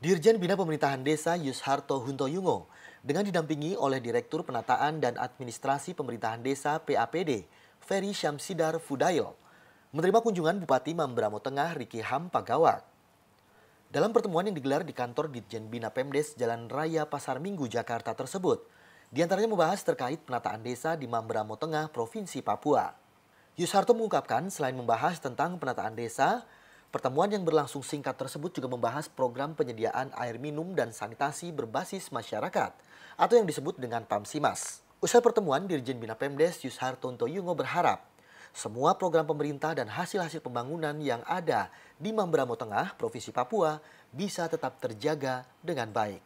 Dirjen Bina Pemerintahan Desa Yusharto Huntoyungo dengan didampingi oleh Direktur Penataan dan Administrasi Pemerintahan Desa PAPD, Ferry Syamsidar Fudail, menerima kunjungan Bupati Mambramo Tengah Riki Ham Pagawak. Dalam pertemuan yang digelar di kantor Dirjen Bina Pemdes Jalan Raya Pasar Minggu, Jakarta tersebut, diantaranya membahas terkait penataan desa di Mambramo Tengah, Provinsi Papua. Yusharto mengungkapkan selain membahas tentang penataan desa, Pertemuan yang berlangsung singkat tersebut juga membahas program penyediaan air minum dan sanitasi berbasis masyarakat atau yang disebut dengan PAMSIMAS. Usai pertemuan, Dirjen Bina Pemdes Tonto Yungo berharap semua program pemerintah dan hasil-hasil pembangunan yang ada di Mambramo Tengah, Provinsi Papua bisa tetap terjaga dengan baik.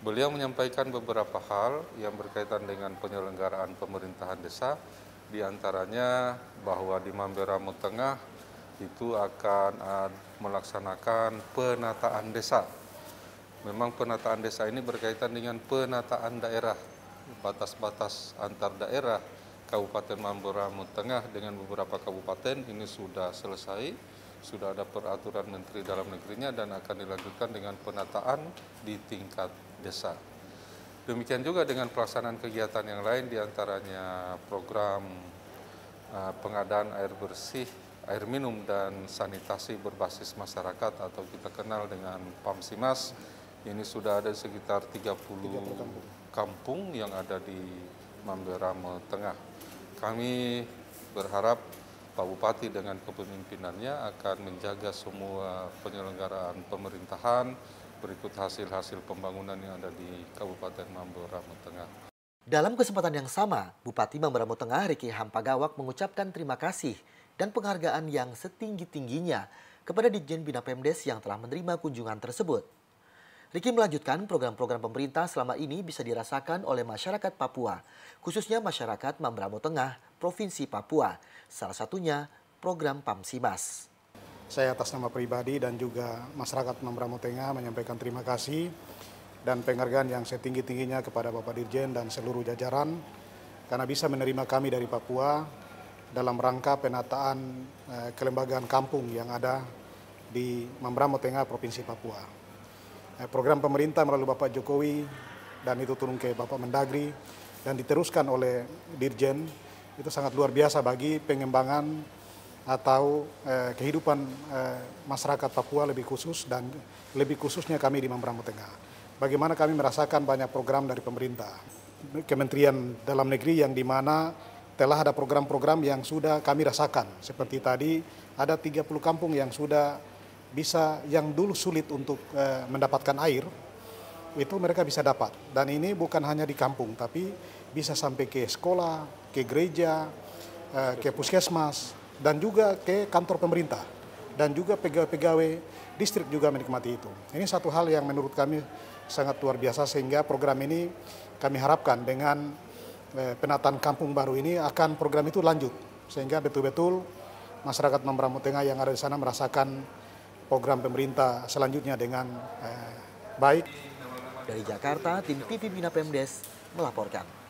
Beliau menyampaikan beberapa hal yang berkaitan dengan penyelenggaraan pemerintahan desa, diantaranya bahwa di Mambramo Tengah itu akan ah, melaksanakan penataan desa. Memang penataan desa ini berkaitan dengan penataan daerah, batas-batas antar daerah Kabupaten Mamboramu Tengah dengan beberapa kabupaten ini sudah selesai, sudah ada peraturan menteri dalam negerinya dan akan dilanjutkan dengan penataan di tingkat desa. Demikian juga dengan pelaksanaan kegiatan yang lain diantaranya program ah, pengadaan air bersih air minum dan sanitasi berbasis masyarakat atau kita kenal dengan PAMSIMAS ini sudah ada sekitar 30, 30 kampung. kampung yang ada di Mamberamo Tengah. Kami berharap Pak Bupati dengan kepemimpinannya akan menjaga semua penyelenggaraan pemerintahan berikut hasil-hasil pembangunan yang ada di Kabupaten Mamberamo Tengah. Dalam kesempatan yang sama, Bupati Mamberamo Tengah Riki Hampagawak mengucapkan terima kasih dan penghargaan yang setinggi-tingginya kepada Dirjen Bina Pemdes yang telah menerima kunjungan tersebut. Riki melanjutkan program-program pemerintah selama ini bisa dirasakan oleh masyarakat Papua, khususnya masyarakat Mambramo Tengah, Provinsi Papua, salah satunya program PAMSIMAS. Saya atas nama pribadi dan juga masyarakat Mambramo Tengah menyampaikan terima kasih dan penghargaan yang setinggi-tingginya kepada Bapak Dirjen dan seluruh jajaran karena bisa menerima kami dari Papua dalam rangka penataan eh, kelembagaan kampung yang ada di Mambramo Tengah, Provinsi Papua. Eh, program pemerintah melalui Bapak Jokowi dan itu turun ke Bapak Mendagri dan diteruskan oleh Dirjen itu sangat luar biasa bagi pengembangan atau eh, kehidupan eh, masyarakat Papua lebih khusus dan lebih khususnya kami di Mambramo Tengah. Bagaimana kami merasakan banyak program dari pemerintah, Kementerian Dalam Negeri yang di mana telah ada program-program yang sudah kami rasakan. Seperti tadi ada 30 kampung yang sudah bisa yang dulu sulit untuk eh, mendapatkan air itu mereka bisa dapat. Dan ini bukan hanya di kampung tapi bisa sampai ke sekolah, ke gereja, eh, ke puskesmas dan juga ke kantor pemerintah dan juga pegawai-pegawai distrik juga menikmati itu. Ini satu hal yang menurut kami sangat luar biasa sehingga program ini kami harapkan dengan Eh, penataan kampung baru ini akan program itu lanjut sehingga betul-betul masyarakat Mambramo Tengah yang ada di sana merasakan program pemerintah selanjutnya dengan eh, baik. Dari Jakarta, tim TV Bina Pemdes melaporkan.